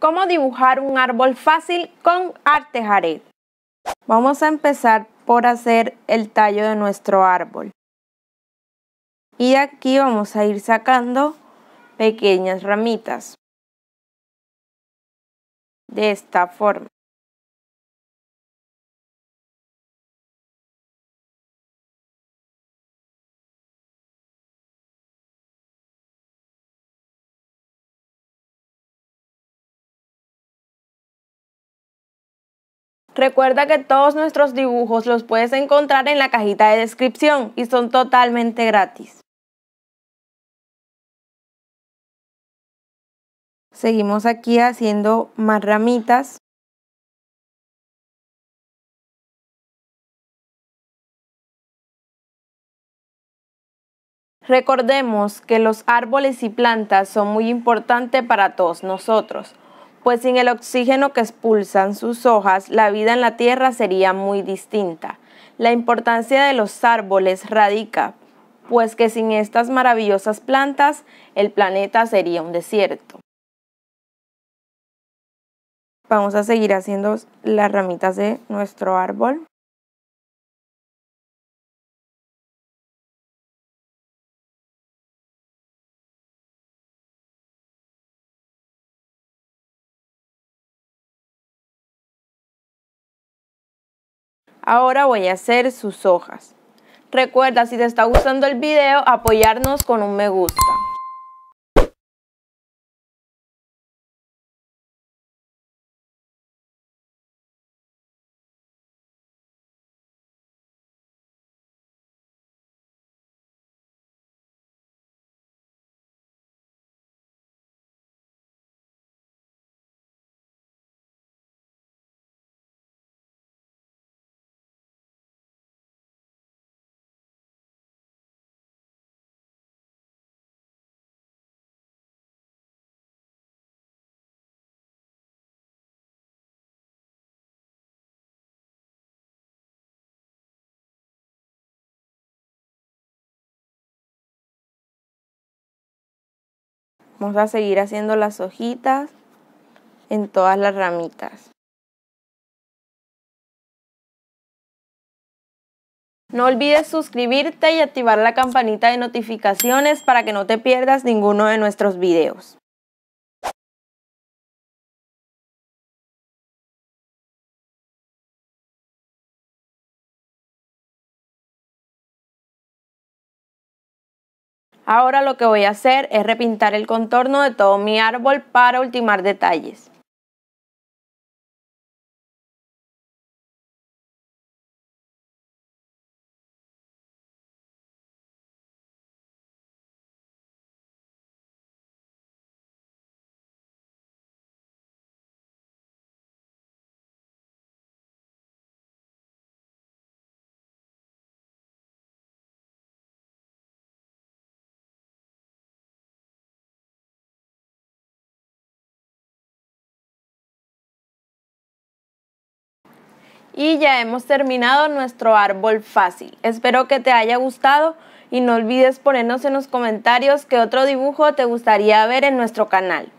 cómo dibujar un árbol fácil con Artejaret. Vamos a empezar por hacer el tallo de nuestro árbol. Y aquí vamos a ir sacando pequeñas ramitas. De esta forma. Recuerda que todos nuestros dibujos los puedes encontrar en la cajita de descripción y son totalmente gratis. Seguimos aquí haciendo más ramitas. Recordemos que los árboles y plantas son muy importantes para todos nosotros pues sin el oxígeno que expulsan sus hojas, la vida en la tierra sería muy distinta. La importancia de los árboles radica, pues que sin estas maravillosas plantas, el planeta sería un desierto. Vamos a seguir haciendo las ramitas de nuestro árbol. Ahora voy a hacer sus hojas. Recuerda, si te está gustando el video, apoyarnos con un me gusta. Vamos a seguir haciendo las hojitas en todas las ramitas. No olvides suscribirte y activar la campanita de notificaciones para que no te pierdas ninguno de nuestros videos. Ahora lo que voy a hacer es repintar el contorno de todo mi árbol para ultimar detalles. Y ya hemos terminado nuestro árbol fácil. Espero que te haya gustado y no olvides ponernos en los comentarios qué otro dibujo te gustaría ver en nuestro canal.